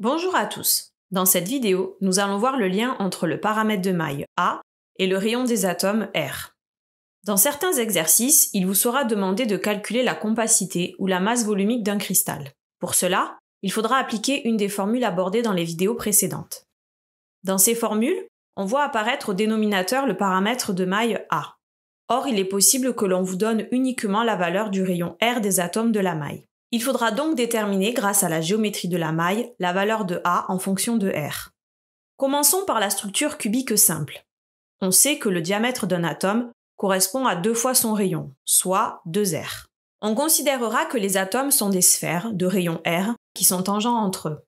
Bonjour à tous. Dans cette vidéo, nous allons voir le lien entre le paramètre de maille A et le rayon des atomes R. Dans certains exercices, il vous sera demandé de calculer la compacité ou la masse volumique d'un cristal. Pour cela, il faudra appliquer une des formules abordées dans les vidéos précédentes. Dans ces formules, on voit apparaître au dénominateur le paramètre de maille A. Or, il est possible que l'on vous donne uniquement la valeur du rayon R des atomes de la maille. Il faudra donc déterminer grâce à la géométrie de la maille la valeur de A en fonction de R. Commençons par la structure cubique simple. On sait que le diamètre d'un atome correspond à deux fois son rayon, soit 2R. On considérera que les atomes sont des sphères de rayon R qui sont tangents entre eux.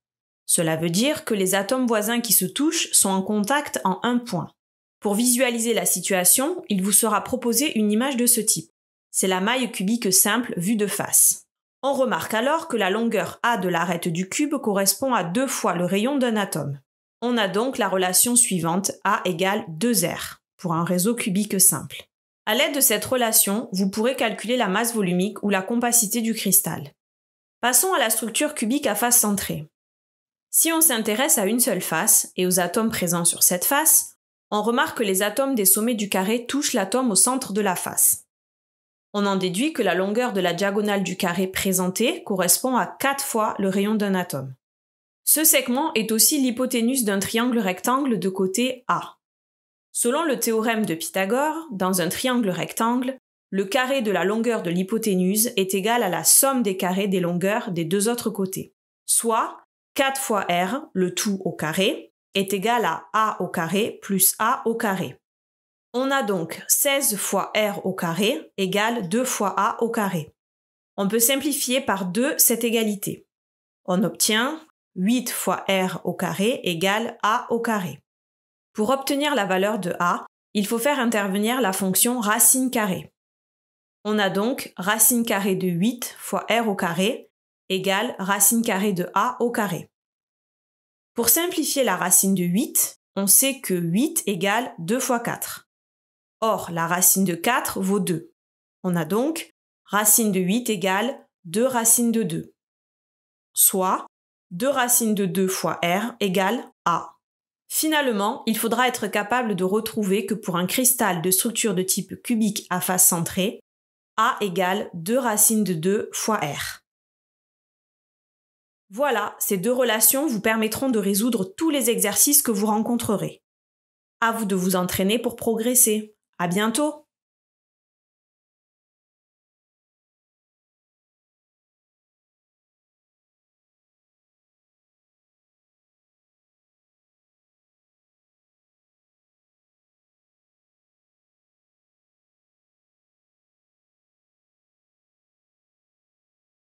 Cela veut dire que les atomes voisins qui se touchent sont en contact en un point. Pour visualiser la situation, il vous sera proposé une image de ce type. C'est la maille cubique simple vue de face. On remarque alors que la longueur A de l'arête du cube correspond à deux fois le rayon d'un atome. On a donc la relation suivante A égale 2R pour un réseau cubique simple. À l'aide de cette relation, vous pourrez calculer la masse volumique ou la compacité du cristal. Passons à la structure cubique à face centrée. Si on s'intéresse à une seule face et aux atomes présents sur cette face, on remarque que les atomes des sommets du carré touchent l'atome au centre de la face. On en déduit que la longueur de la diagonale du carré présenté correspond à 4 fois le rayon d'un atome. Ce segment est aussi l'hypoténuse d'un triangle rectangle de côté A. Selon le théorème de Pythagore, dans un triangle rectangle, le carré de la longueur de l'hypoténuse est égal à la somme des carrés des longueurs des deux autres côtés, soit 4 fois r, le tout au carré, est égal à a au carré plus a au carré. On a donc 16 fois r au carré égale 2 fois a au carré. On peut simplifier par 2 cette égalité. On obtient 8 fois r au carré égale a au carré. Pour obtenir la valeur de a, il faut faire intervenir la fonction racine carrée. On a donc racine carrée de 8 fois r au carré égale racine carrée de a au carré. Pour simplifier la racine de 8, on sait que 8 égale 2 fois 4. Or, la racine de 4 vaut 2. On a donc racine de 8 égale 2 racines de 2. Soit 2 racines de 2 fois R égale A. Finalement, il faudra être capable de retrouver que pour un cristal de structure de type cubique à face centrée, A égale 2 racines de 2 fois R. Voilà, ces deux relations vous permettront de résoudre tous les exercices que vous rencontrerez. À vous de vous entraîner pour progresser. À bientôt!